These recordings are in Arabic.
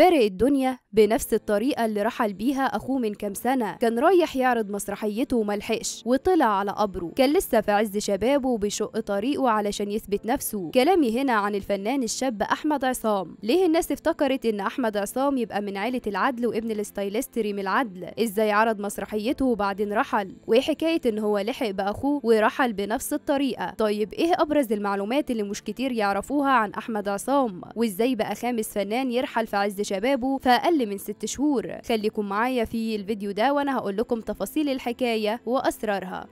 فارق الدنيا بنفس الطريقة اللي رحل بيها أخوه من كام سنة كان رايح يعرض مسرحيته وملحقش وطلع على قبره كان لسه في عز شبابه وبيشق طريقه علشان يثبت نفسه كلامي هنا عن الفنان الشاب أحمد عصام ليه الناس افتكرت إن أحمد عصام يبقى من عيلة العدل وابن الستايلست ريم العدل إزاي عرض مسرحيته وبعدين رحل وإيه حكاية إن هو لحق بأخوه ورحل بنفس الطريقة طيب إيه أبرز المعلومات اللي مش كتير يعرفوها عن أحمد عصام وإزاي بقى خامس فنان يرحل في عز شبابه في أقل من ست شهور خليكم معايا في الفيديو ده وأنا هقول لكم تفاصيل الحكاية وأسرارها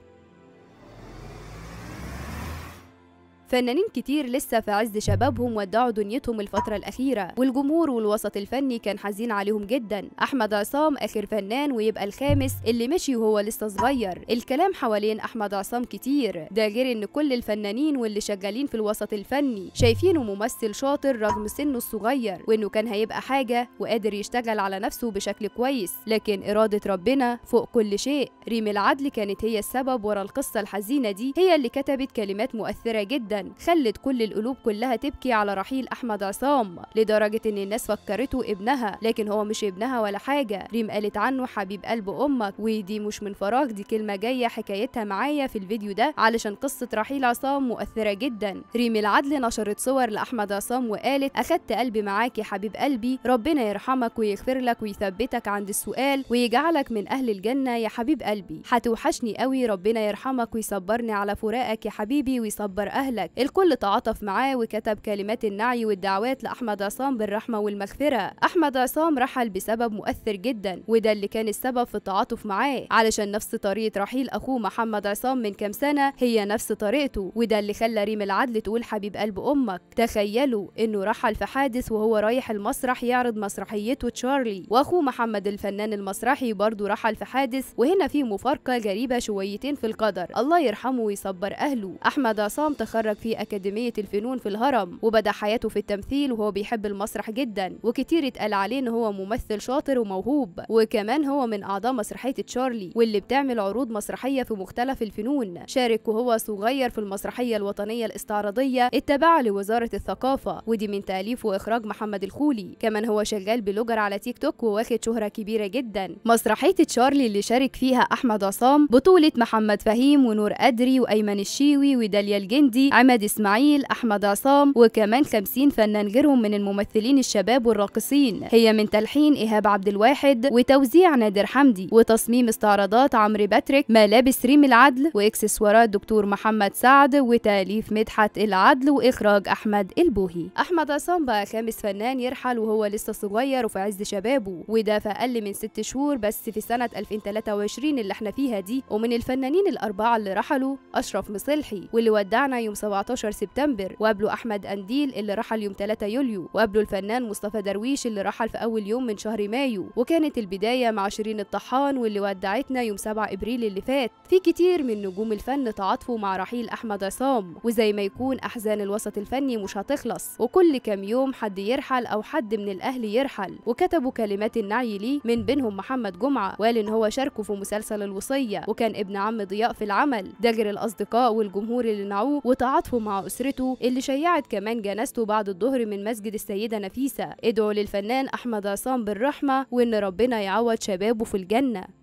فنانين كتير لسه في عز شبابهم ودعوا دنيتهم الفترة الأخيرة والجمهور والوسط الفني كان حزين عليهم جدا أحمد عصام آخر فنان ويبقى الخامس اللي مشي وهو لسه صغير الكلام حوالين أحمد عصام كتير ده غير إن كل الفنانين واللي شغالين في الوسط الفني شايفينه ممثل شاطر رغم سنه الصغير وإنه كان هيبقى حاجة وقادر يشتغل على نفسه بشكل كويس لكن إرادة ربنا فوق كل شيء ريم العدل كانت هي السبب ورا القصة الحزينة دي هي اللي كتبت كلمات مؤثرة جدا خلت كل القلوب كلها تبكي على رحيل احمد عصام لدرجه ان الناس فكرته ابنها لكن هو مش ابنها ولا حاجه ريم قالت عنه حبيب قلب امك ودي مش من فراغ دي كلمه جايه حكايتها معايا في الفيديو ده علشان قصه رحيل عصام مؤثره جدا ريم العدل نشرت صور لاحمد عصام وقالت اخدت قلبي معاك يا حبيب قلبي ربنا يرحمك ويغفر لك ويثبتك عند السؤال ويجعلك من اهل الجنه يا حبيب قلبي هتوحشني قوي ربنا يرحمك ويصبرني على فراقك يا حبيبي ويصبر اهلك الشباك الكل تعاطف معاه وكتب كلمات النعي والدعوات لأحمد عصام بالرحمة والمغفرة أحمد عصام رحل بسبب مؤثر جدا وده اللي كان السبب في التعاطف معاه علشان نفس طريقة رحيل أخوه محمد عصام من كام سنة هي نفس طريقته وده اللي خلى ريم العدل تقول حبيب قلب أمك تخيلوا إنه رحل في حادث وهو رايح المسرح يعرض مسرحيته تشارلي وأخوه محمد الفنان المسرحي برضه رحل في حادث وهنا في مفارقة غريبة شويتين في القدر الله يرحمه ويصبر أهله أحمد عصام تخرج في أكاديمية الفنون في الهرم وبدأ حياته في التمثيل وهو بيحب المسرح جدا وكتير اتقال عليه إن هو ممثل شاطر وموهوب وكمان هو من أعضاء مسرحية تشارلي واللي بتعمل عروض مسرحية في مختلف الفنون شارك وهو صغير في المسرحية الوطنية الاستعراضية التابعة لوزارة الثقافة ودي من تأليف وإخراج محمد الخولي كمان هو شغال بلوجر على تيك توك وواخد شهرة كبيرة جدا مسرحية تشارلي اللي شارك فيها أحمد عصام بطولة محمد فهيم ونور أدري وأيمن الشيوي وداليا الجندي حماد إسماعيل أحمد عصام وكمان 50 فنان غيرهم من الممثلين الشباب والراقصين هي من تلحين إيهاب عبد الواحد وتوزيع نادر حمدي وتصميم استعراضات عمرو باتريك ملابس ريم العدل واكسسوارات دكتور محمد سعد وتاليف مدحت العدل وإخراج أحمد البوهي أحمد عصام بقى خامس فنان يرحل وهو لسه صغير وفي عز شبابه وده في أقل من ست شهور بس في سنة 2023 اللي احنا فيها دي ومن الفنانين الأربعة اللي رحلوا أشرف مصلحي واللي ودعنا يوم 17 17 سبتمبر وقابله أحمد أنديل اللي رحل يوم 3 يوليو وقابله الفنان مصطفى درويش اللي رحل في أول يوم من شهر مايو وكانت البداية مع شيرين الطحان واللي ودعتنا يوم 7 إبريل اللي فات في كتير من نجوم الفن تعاطفوا مع رحيل أحمد عصام وزي ما يكون أحزان الوسط الفني مش هتخلص وكل كام يوم حد يرحل أو حد من الأهل يرحل وكتبوا كلمات النعي ليه من بينهم محمد جمعة وقال إن هو شاركه في مسلسل الوصية وكان ابن عم ضياء في العمل ده غير الأصدقاء والجمهور اللي نعوه عاطفه مع أسرته اللي شيعت كمان جنازته بعد الظهر من مسجد السيدة نفيسة ادعوا للفنان أحمد عصام بالرحمة وإن ربنا يعوض شبابه في الجنة